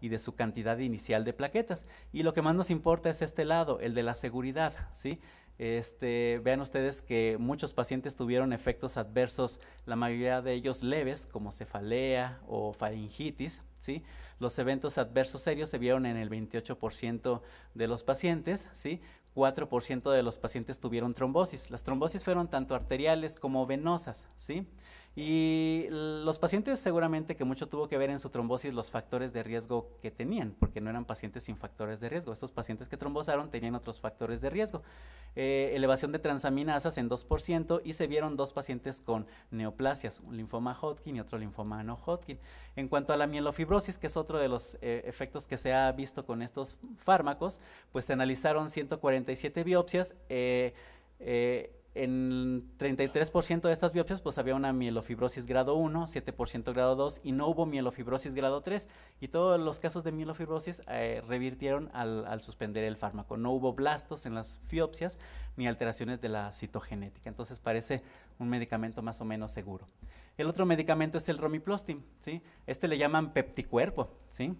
y de su cantidad inicial de plaquetas. Y lo que más nos importa es este lado, el de la seguridad, ¿sí? Este, vean ustedes que muchos pacientes tuvieron efectos adversos, la mayoría de ellos leves, como cefalea o faringitis, ¿sí? Los eventos adversos serios se vieron en el 28% de los pacientes, ¿sí? 4% de los pacientes tuvieron trombosis. Las trombosis fueron tanto arteriales como venosas, ¿sí? sí y los pacientes seguramente que mucho tuvo que ver en su trombosis los factores de riesgo que tenían, porque no eran pacientes sin factores de riesgo. Estos pacientes que trombosaron tenían otros factores de riesgo. Eh, elevación de transaminasas en 2% y se vieron dos pacientes con neoplasias, un linfoma Hodgkin y otro linfoma no Hodgkin. En cuanto a la mielofibrosis, que es otro de los eh, efectos que se ha visto con estos fármacos, pues se analizaron 147 biopsias. Eh, eh en 33% de estas biopsias pues había una mielofibrosis grado 1, 7% grado 2 y no hubo mielofibrosis grado 3 y todos los casos de mielofibrosis eh, revirtieron al, suspender el fármaco. No hubo blastos en las biopsias ni alteraciones de la citogenética, entonces parece un medicamento más o menos seguro. El otro medicamento es el romiplostim ¿sí? Este le llaman pepticuerpo, ¿sí?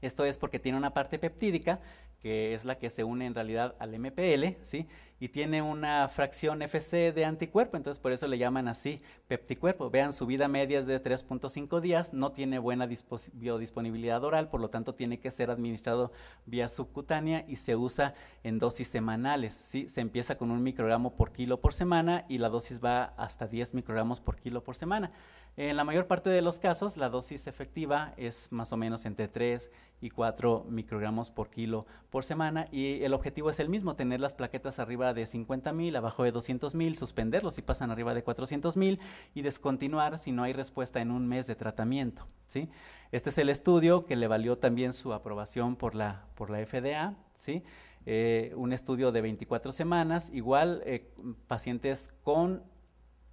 Esto es porque tiene una parte peptídica que es la que se une en realidad al MPL, ¿sí? Y tiene una fracción FC de anticuerpo, entonces por eso le llaman así pepticuerpo. Vean, su vida media es de 3.5 días, no tiene buena biodisponibilidad oral, por lo tanto tiene que ser administrado vía subcutánea y se usa en dosis semanales, ¿sí? Se empieza con un microgramo por kilo por semana y la dosis va hasta 10 microgramos por kilo por semana. En la mayor parte de los casos, la dosis efectiva es más o menos entre 3 y 4 microgramos por kilo por semana. Y el objetivo es el mismo, tener las plaquetas arriba de 50.000, abajo de 200 mil, suspenderlos si pasan arriba de 400 mil y descontinuar si no hay respuesta en un mes de tratamiento. ¿sí? Este es el estudio que le valió también su aprobación por la, por la FDA. ¿sí? Eh, un estudio de 24 semanas, igual eh, pacientes con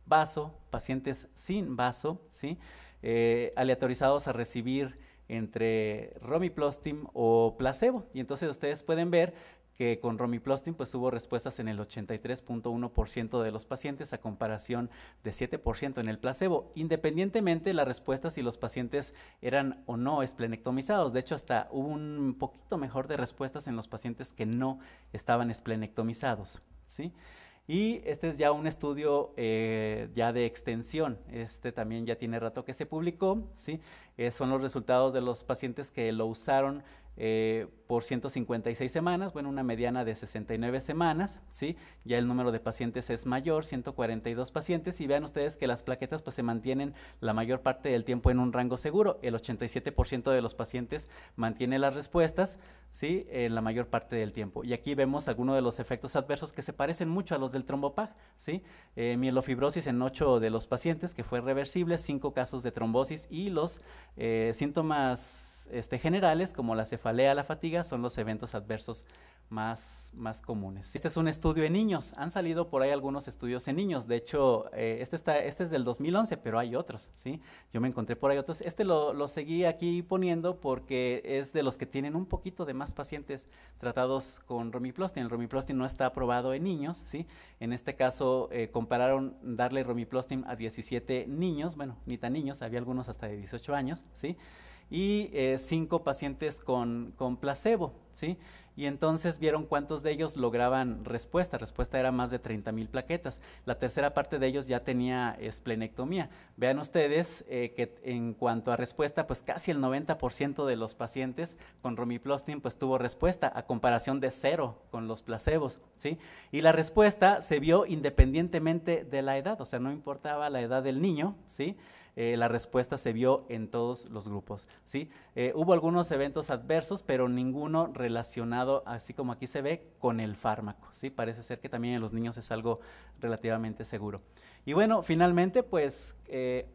vaso, pacientes sin vaso, ¿sí? Eh, aleatorizados a recibir entre romiplostim o placebo. Y entonces ustedes pueden ver que con romiplostim pues hubo respuestas en el 83.1% de los pacientes a comparación de 7% en el placebo, independientemente de la respuesta si los pacientes eran o no esplenectomizados. De hecho, hasta hubo un poquito mejor de respuestas en los pacientes que no estaban esplenectomizados, ¿sí? Y este es ya un estudio eh, ya de extensión. Este también ya tiene rato que se publicó, ¿sí? Eh, son los resultados de los pacientes que lo usaron eh, por 156 semanas, bueno, una mediana de 69 semanas, ¿sí? Ya el número de pacientes es mayor, 142 pacientes, y vean ustedes que las plaquetas pues se mantienen la mayor parte del tiempo en un rango seguro, el 87% de los pacientes mantiene las respuestas, ¿sí? En la mayor parte del tiempo. Y aquí vemos algunos de los efectos adversos que se parecen mucho a los del trombopag, ¿sí? Eh, mielofibrosis en 8 de los pacientes, que fue reversible, 5 casos de trombosis, y los eh, síntomas este, generales, como la cefalea, la fatiga, son los eventos adversos más, más comunes. Este es un estudio en niños. Han salido por ahí algunos estudios en niños. De hecho, eh, este, está, este es del 2011, pero hay otros. ¿sí? Yo me encontré por ahí otros. Este lo, lo seguí aquí poniendo porque es de los que tienen un poquito de más pacientes tratados con romiplostin, El romiplostin no está aprobado en niños. ¿sí? En este caso, eh, compararon darle romiplostin a 17 niños, bueno, ni tan niños, había algunos hasta de 18 años. ¿sí? y eh, cinco pacientes con, placebo, ¿sí? y entonces vieron cuántos de ellos lograban respuesta. Respuesta era más de 30 mil plaquetas. La tercera parte de ellos ya tenía esplenectomía. Vean ustedes eh, que en cuanto a respuesta, pues casi el 90% de los pacientes con romiplostin pues tuvo respuesta a comparación de cero con los placebos, ¿sí? Y la respuesta se vio independientemente de la edad, o sea, no importaba la edad del niño, ¿sí? sí eh, la respuesta se vio en todos los grupos. ¿sí? Eh, hubo algunos eventos adversos, pero ninguno relacionado, así como aquí se ve, con el fármaco. ¿sí? Parece ser que también en los niños es algo relativamente seguro. Y bueno, finalmente, pues... Eh,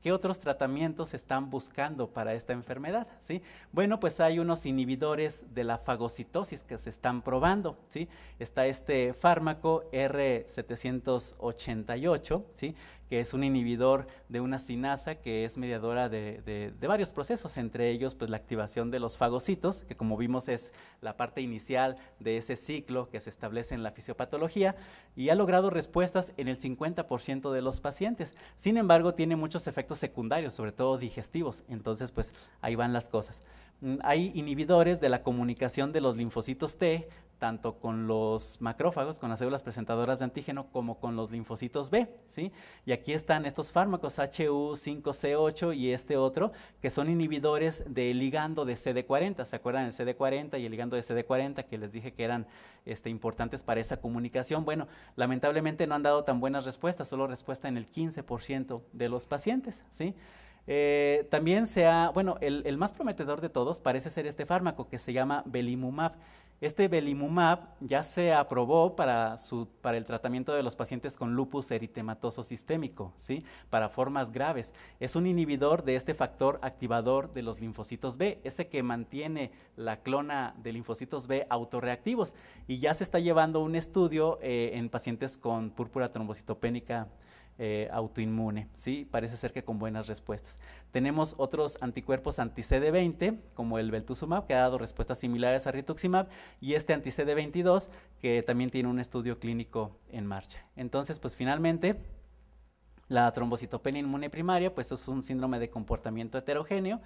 ¿Qué otros tratamientos se están buscando para esta enfermedad? ¿sí? Bueno, pues hay unos inhibidores de la fagocitosis que se están probando. ¿sí? Está este fármaco R788, ¿sí? que es un inhibidor de una sinasa que es mediadora de, varios procesos, entre ellos pues, la activación de los fagocitos, que como vimos es la parte inicial de ese ciclo que se establece en la fisiopatología, y ha logrado respuestas en el 50% de los pacientes. Sin embargo, tiene muchos efectos secundarios, sobre todo digestivos, entonces pues ahí van las cosas. Mm, hay inhibidores de la comunicación de los linfocitos T, tanto con los macrófagos, con las células presentadoras de antígeno, como con los linfocitos B, ¿sí? Y aquí están estos fármacos HU5C8 y este otro, que son inhibidores del ligando de CD40, ¿se acuerdan? El CD40 y el ligando de CD40 que les dije que eran este, importantes para esa comunicación. Bueno, lamentablemente no han dado tan buenas respuestas, solo respuesta en el 15% de los pacientes, ¿sí? sí eh, también se ha, bueno, el, más prometedor de todos parece ser este fármaco que se llama belimumab. Este belimumab ya se aprobó para, para el tratamiento de los pacientes con lupus eritematoso sistémico, ¿sí? para formas graves. Es un inhibidor de este factor activador de los linfocitos B, ese que mantiene la clona de linfocitos B autorreactivos. Y ya se está llevando un estudio eh, en pacientes con púrpura trombocitopénica eh, autoinmune, ¿sí? Parece ser que con buenas respuestas. Tenemos otros anticuerpos anti-CD20, como el Beltuzumab, que ha dado respuestas similares a Rituximab, y este anti-CD22, que también tiene un estudio clínico en marcha. Entonces, pues finalmente... La trombocitopenia inmune primaria, pues es un síndrome de comportamiento heterogéneo.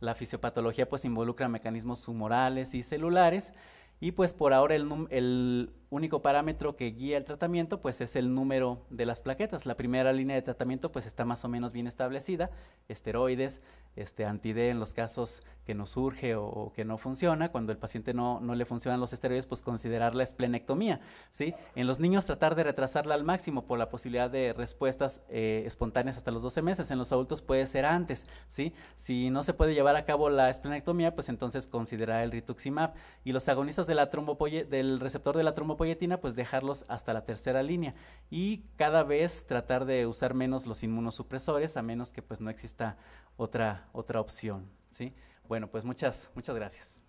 La fisiopatología, pues involucra mecanismos humorales y celulares. Y pues por ahora el, el único parámetro que guía el tratamiento pues es el número de las plaquetas. La primera línea de tratamiento pues está más o menos bien establecida, esteroides, este, antide en los casos que no surge o, que no funciona, cuando el paciente no, le funcionan los esteroides pues considerar la esplenectomía. ¿sí? En los niños tratar de retrasarla al máximo por la posibilidad de respuestas eh, espontáneas hasta los 12 meses, en los adultos puede ser antes. ¿sí? Si no se puede llevar a cabo la esplenectomía pues entonces considerar el rituximab y los agonistas de la del receptor de la trombopoyetina pues dejarlos hasta la tercera línea y cada vez tratar de usar menos los inmunosupresores a menos que pues no exista otra, otra opción, ¿sí? Bueno, pues muchas, muchas gracias.